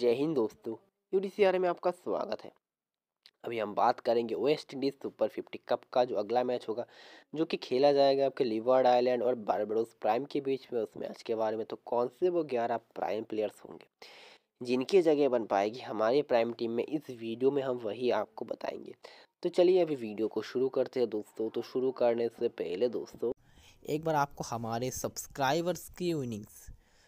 जय हिंद दोस्तों you see में आपका स्वागत है अभी हम बात करेंगे West Indies super fifty cup का जो अगला मैच होगा जो कि खेला जाएगा आपके लिवर्ड आइलैंड और बारबडोस प्राइम के बीच में उस मैच के बारे में तो कौन से वो ग्यारह प्राइम प्लेयर्स होंगे जिनकी जगह बन पाएगी हमारी प्राइम टीम में इस वीडियो में हम वही आपको बताएंगे तो चलिए अभी वीडियो को शुरू करते हैं दोस्तों तो शुरू करने से पहले दोस्तों एक बार आपको हमारे सब्सक्राइबर्स की विनिंग्स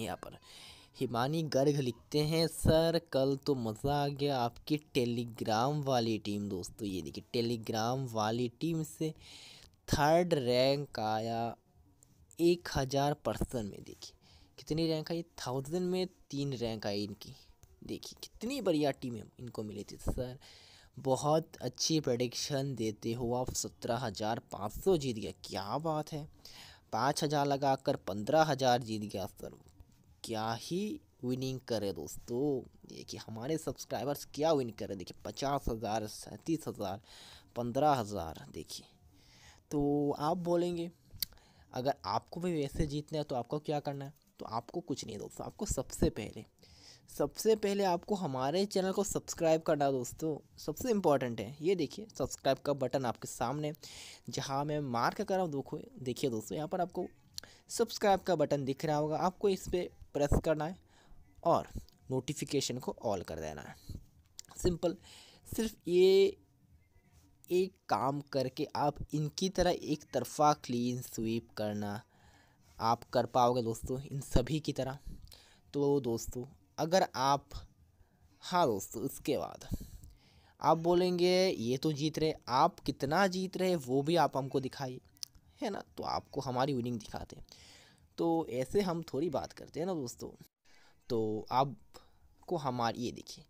यहाँ पर हिमानी गर्ग लिखते हैं सर कल तो मज़ा आ गया आपकी टेलीग्राम वाली टीम दोस्तों ये देखिए टेलीग्राम वाली टीम से थर्ड रैंक आया एक हज़ार पर्सन में देखिए कितनी रैंक आई थाउजेंड में तीन रैंक आई इनकी देखिए कितनी बढ़िया टीम इनको मिली थी सर बहुत अच्छी प्रडिक्शन देते हो आप सत्रह हज़ार पाँच सौ जीत गया क्या बात है पाँच हज़ार लगा कर पंद्रह हज़ार जीत गया सर क्या ही विनिंग करे दोस्तों देखिए हमारे सब्सक्राइबर्स क्या विन करे देखिए पचास हज़ार सैंतीस हज़ार पंद्रह हज़ार देखिए तो आप बोलेंगे अगर आपको भी वैसे जीतना है तो आपको क्या करना है तो आपको कुछ नहीं दोस्तों आपको सबसे पहले सबसे पहले आपको हमारे चैनल को सब्सक्राइब करना दोस्तों सबसे इम्पॉर्टेंट है ये देखिए सब्सक्राइब का बटन आपके सामने जहाँ मैं मार्क कर रहा हूँ देखो देखिए दोस्तों यहाँ पर आपको सब्सक्राइब का बटन दिख रहा होगा आपको इस पर प्रेस करना है और नोटिफिकेशन को ऑल कर देना है सिंपल सिर्फ ये एक काम करके आप इनकी तरह एक तरफा क्लीन स्वीप करना आप कर पाओगे दोस्तों इन सभी की तरह तो दोस्तों अगर आप हाँ दोस्तों उसके बाद आप बोलेंगे ये तो जीत रहे आप कितना जीत रहे वो भी आप हमको दिखाइए है ना तो आपको हमारी विनिंग दिखाते हैं तो ऐसे हम थोड़ी बात करते हैं ना दोस्तों तो अब को हमारे ये देखिए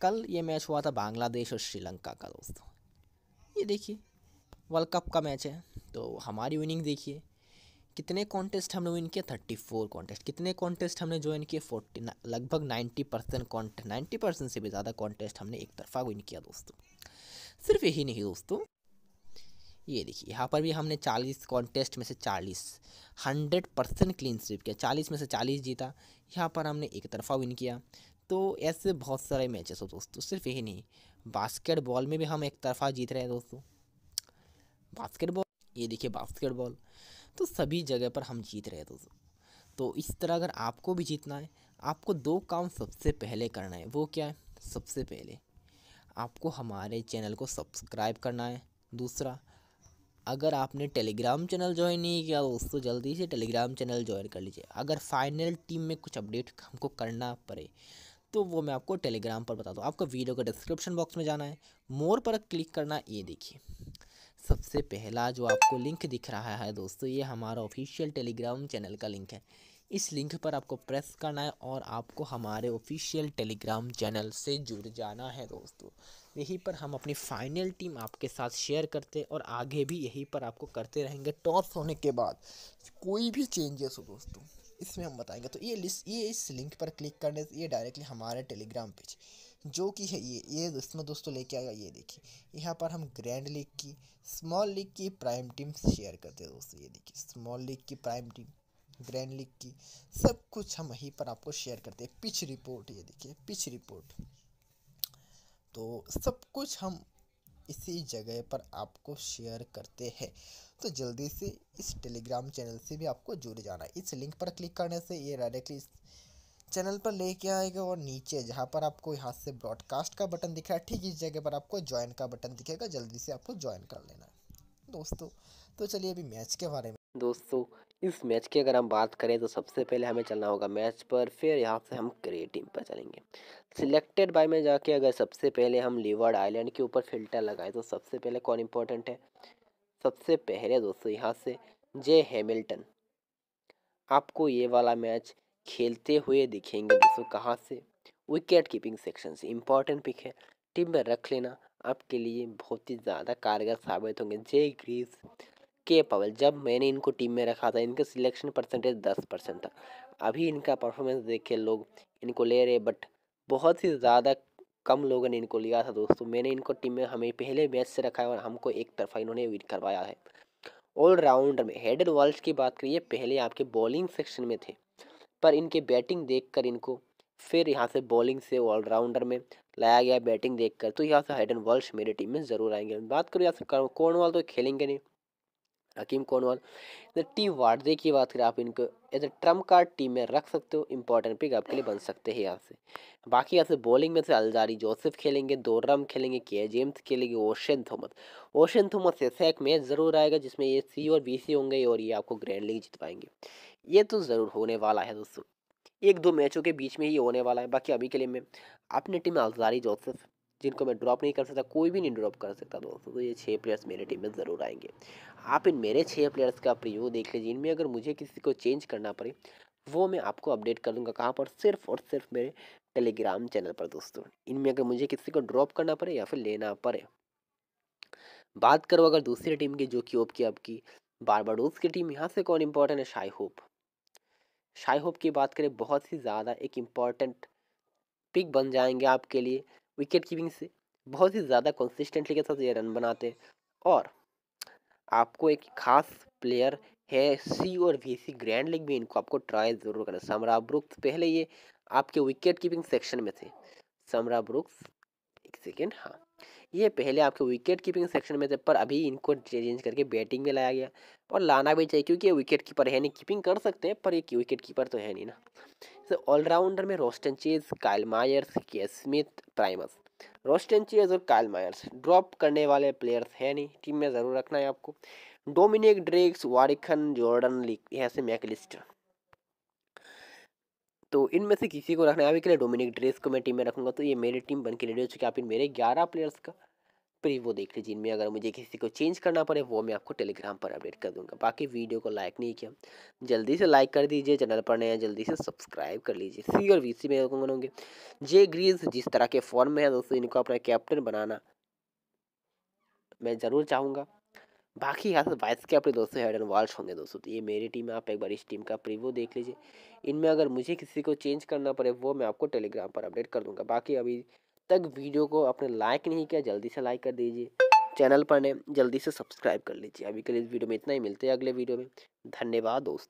कल ये मैच हुआ था बांग्लादेश और श्रीलंका का दोस्तों ये देखिए वर्ल्ड कप का मैच है तो हमारी विनिंग देखिए कितने कॉन्टेस्ट हमने विन किए थर्टी फोर कॉन्टेस्ट कितने कॉन्टेस्ट हमने ज्वाइन किए फोर्टी लगभग ninety percent contest ninety percent से भी ज़्यादा कॉन्टेस्ट हमने एक तरफा विन किया दोस्तों सिर्फ यही नहीं दोस्तों ये देखिए यहाँ पर भी हमने चालीस कॉन्टेस्ट में से चालीस हंड्रेड परसेंट क्लीन स्वीप किया चालीस में से चालीस जीता यहाँ पर हमने एक तरफा विन किया तो ऐसे बहुत सारे मैचेस हो दोस्तों सिर्फ यही नहीं बास्केटबॉल में भी हम एक तरफा जीत रहे हैं दोस्तों बास्केटबॉल ये देखिए बास्केटबॉल तो सभी जगह पर हम जीत रहे हैं दोस्तों तो इस तरह अगर आपको भी जीतना है आपको दो काम सबसे पहले करना है वो क्या है सबसे पहले आपको हमारे चैनल को सब्सक्राइब करना है दूसरा अगर आपने टेलीग्राम चैनल ज्वाइन नहीं किया दोस्तों जल्दी से टेलीग्राम चैनल ज्वाइन कर लीजिए अगर फाइनल टीम में कुछ अपडेट हमको करना पड़े तो वो मैं आपको टेलीग्राम पर बता दूँ आपको वीडियो का डिस्क्रिप्शन बॉक्स में जाना है मोर पर क्लिक करना ये देखिए सबसे पहला जो आपको लिंक दिख रहा है दोस्तों ये हमारा ऑफिशियल टेलीग्राम चैनल का लिंक है इस लिंक पर आपको प्रेस करना है और आपको हमारे ऑफिशियल टेलीग्राम चैनल से जुड़ जाना है दोस्तों यहीं पर हम अपनी फाइनल टीम आपके साथ शेयर करते और आगे भी यहीं पर आपको करते रहेंगे टॉस होने के बाद कोई भी चेंजेस हो दोस्तों इसमें हम बताएंगे तो ये लिस्ट ये इस लिंक पर क्लिक करने से ये डायरेक्टली हमारे टेलीग्राम पेज जो कि है ये ये इसमें दोस्तों लेके आएगा ये देखिए यहाँ पर हम ग्रैंड लीग की स्मॉल लीग की प्राइम टीम शेयर करते हैं दोस्तों ये देखिए स्मॉल लीग की प्राइम टीम ग्रैंड लीग की सब कुछ हम वहीं पर आपको शेयर करते हैं पिच रिपोर्ट ये देखिए पिच रिपोर्ट तो सब कुछ हम इसी जगह पर आपको शेयर करते हैं तो जल्दी से इस टेलीग्राम चैनल से भी आपको जुड़ जाना है इस लिंक पर क्लिक करने से ये डायरेक्टली चैनल पर लेके आएगा और नीचे जहाँ पर आपको यहाँ से ब्रॉडकास्ट का बटन दिख रहा है ठीक इस जगह पर आपको ज्वाइन का बटन दिखेगा जल्दी से आपको ज्वाइन कर लेना है दोस्तों तो चलिए अभी मैच के बारे में दोस्तों इस मैच की अगर हम बात करें तो सबसे पहले हमें चलना होगा मैच पर फिर यहाँ से हम ग्रे टीम पर चलेंगे सिलेक्टेड बाय में जाके अगर सबसे पहले हम लीवर्ड आइलैंड के ऊपर फिल्टर लगाए तो सबसे पहले कौन इम्पोर्टेंट है सबसे पहले दोस्तों यहाँ से जे हैमिल्टन आपको ये वाला मैच खेलते हुए दिखेंगे दोस्तों कहाँ से विकेट कीपिंग सेक्शन से इम्पॉर्टेंट पिक है टीम में रख लेना आपके लिए बहुत ही ज़्यादा कारगर साबित होंगे जे ग्रीस के पवल जब मैंने इनको टीम में रखा था इनका सिलेक्शन परसेंटेज दस परसेंट था अभी इनका परफॉर्मेंस देख के लोग इनको ले रहे बट बहुत ही ज़्यादा कम लोगों ने इनको लिया था दोस्तों मैंने इनको टीम में हमें पहले मैच से रखा है और हमको एक तरफा इन्होंने विन करवाया है ऑलराउंडर में हेडर वर्ल्ड की बात करिए पहले आपके बॉलिंग सेक्शन में थे पर इनके बैटिंग कर इनको फिर यहाँ से बॉलिंग से ऑलराउंडर में लाया गया बैटिंग देखकर तो यहाँ से हेडन वर्ल्ड मेरी टीम में ज़रूर आएंगे बात करूँ यहाँ से कौन वाल तो खेलेंगे नहीं हकीम कौनवाल इधर टी वार्डे की बात करें आप इनको इधर ट्रम्प कार्ड टीम में रख सकते हो इंपॉर्टेंट पिक आपके लिए बन सकते हैं यहाँ से बाकी यहाँ से बॉलिंग में से अलजारी जोसेफ खेलेंगे दो रम खेलेंगे के जेम्स खेलेंगे ओशन थोमस ओशन थोमस ऐसा एक मैच ज़रूर आएगा जिसमें ये सी और बी सी होंगे और ये आपको ग्रैंड लीग जीत पाएंगे ये तो ज़रूर होने वाला है दोस्तों एक दो मैचों के बीच में ही होने वाला है बाकी अभी के लिए मैं अपनी टीम अलजारी जोसेफ जिनको मैं ड्रॉप नहीं कर सकता कोई भी नहीं ड्रॉप कर सकता दोस्तों तो ये छः प्लेयर्स मेरे टीम में ज़रूर आएंगे आप इन मेरे छः प्लेयर्स का प्रीव्यू देख लीजिए इनमें अगर मुझे किसी को चेंज करना पड़े वो मैं आपको अपडेट कर दूंगा कहाँ पर सिर्फ और सिर्फ मेरे टेलीग्राम चैनल पर दोस्तों इनमें अगर मुझे किसी को ड्रॉप करना पड़े या फिर लेना पड़े बात करो अगर दूसरी टीम की जो कि ओप की आपकी बार की टीम यहाँ से कौन इम्पोर्टेंट है शाई होप शाई होप की बात करें बहुत ही ज़्यादा एक इम्पॉर्टेंट पिक बन जाएंगे आपके लिए विकेट कीपिंग से बहुत ही ज़्यादा कंसिस्टेंटली के साथ ये रन बनाते हैं और आपको एक खास प्लेयर है सी और वी सी ग्रैंड लीग में इनको आपको ट्राई ज़रूर करना समरा ब्रुक्स पहले ये आपके विकेट कीपिंग सेक्शन में थे समरा ब्रुक्स एक सेकेंड हाँ ये पहले आपके विकेट कीपिंग सेक्शन में थे पर अभी इनको चेंज करके बैटिंग में लाया गया और लाना भी चाहिए क्योंकि ये विकेट कीपर है नहीं कीपिंग कर सकते हैं पर ये विकेट कीपर तो है नहीं ना जैसे ऑलराउंडर में रोस्टन चेज कायल मायर्स के स्मिथ प्राइमस रोस्टन चेज और कायल मायर्स ड्रॉप करने वाले प्लेयर्स हैं नहीं टीम में ज़रूर रखना है आपको डोमिनिक ड्रेक्स वारिकन जॉर्डन लीक ऐसे मैकलिस्टर तो इनमें से किसी को रखना है अभी के लिए डोमिनिक ड्रेस को मैं टीम में रखूँगा तो ये मेरी टीम बन के रेडी हो चुकी है आप इन मेरे ग्यारह प्लेयर्स का वो देख लीजिए इनमें अगर मुझे किसी को चेंज करना पड़े वो मैं आपको टेलीग्राम पर अपडेट कर दूंगा बाकी वीडियो को लाइक नहीं किया जल्दी से लाइक कर दीजिए चैनल पर नया जल्दी से सब्सक्राइब कर लीजिए सी और वी सी में होंगे जे ग्रीज जिस तरह के फॉर्म में है दोस्तों इनको अपना कैप्टन बनाना मैं ज़रूर चाहूँगा बाकी यहाँ से वाइस तो के अपने दोस्तों हेड एंड वॉल्स होंगे दोस्तों तो ये मेरी टीम है आप एक बार इस टीम का प्रीव्यू देख लीजिए इनमें अगर मुझे किसी को चेंज करना पड़े वो मैं आपको टेलीग्राम पर अपडेट कर दूंगा बाकी अभी तक वीडियो को आपने लाइक नहीं किया जल्दी से लाइक कर दीजिए चैनल पर ने जल्दी से सब्सक्राइब कर लीजिए अभी के लिए इस वीडियो में इतना ही मिलते हैं अगले वीडियो में धन्यवाद दोस्तों